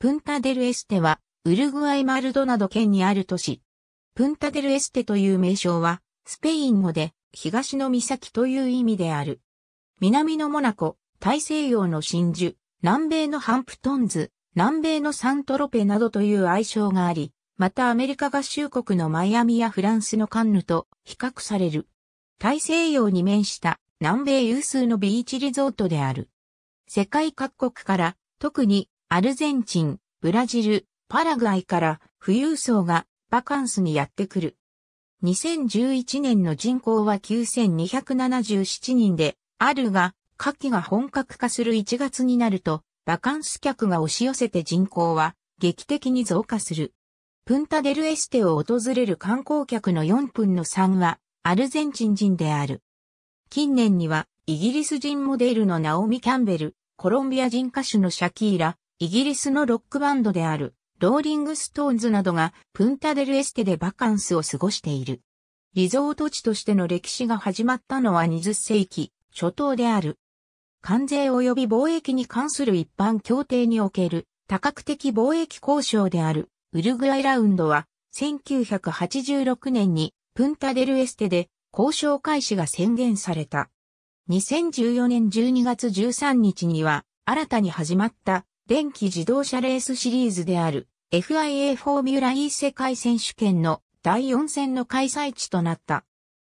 プンタデルエステは、ウルグアイマルドナド県にある都市。プンタデルエステという名称は、スペイン語で、東の岬という意味である。南のモナコ、大西洋の真珠、南米のハンプトンズ、南米のサントロペなどという愛称があり、またアメリカ合衆国のマイアミやフランスのカンヌと比較される。大西洋に面した南米有数のビーチリゾートである。世界各国から特にアルゼンチン、ブラジル、パラグアイから富裕層がバカンスにやってくる。2011年の人口は9277人であるが、夏季が本格化する1月になると、バカンス客が押し寄せて人口は劇的に増加する。プンタデルエステを訪れる観光客の4分の3はアルゼンチン人である。近年にはイギリス人モデルのナオミ・キャンベル、コロンビア人歌手のシャキーラ、イギリスのロックバンドである、ローリングストーンズなどがプンタデルエステでバカンスを過ごしている。リゾート地としての歴史が始まったのは20世紀初頭である。関税及び貿易に関する一般協定における多角的貿易交渉であるウルグアイラウンドは1986年にプンタデルエステで交渉開始が宣言された。2014年12月13日には新たに始まった電気自動車レースシリーズである FIA フォーミュラ E 世界選手権の第4戦の開催地となった。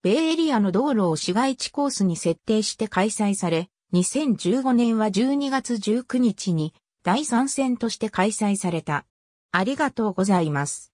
米エリアの道路を市街地コースに設定して開催され、2015年は12月19日に第3戦として開催された。ありがとうございます。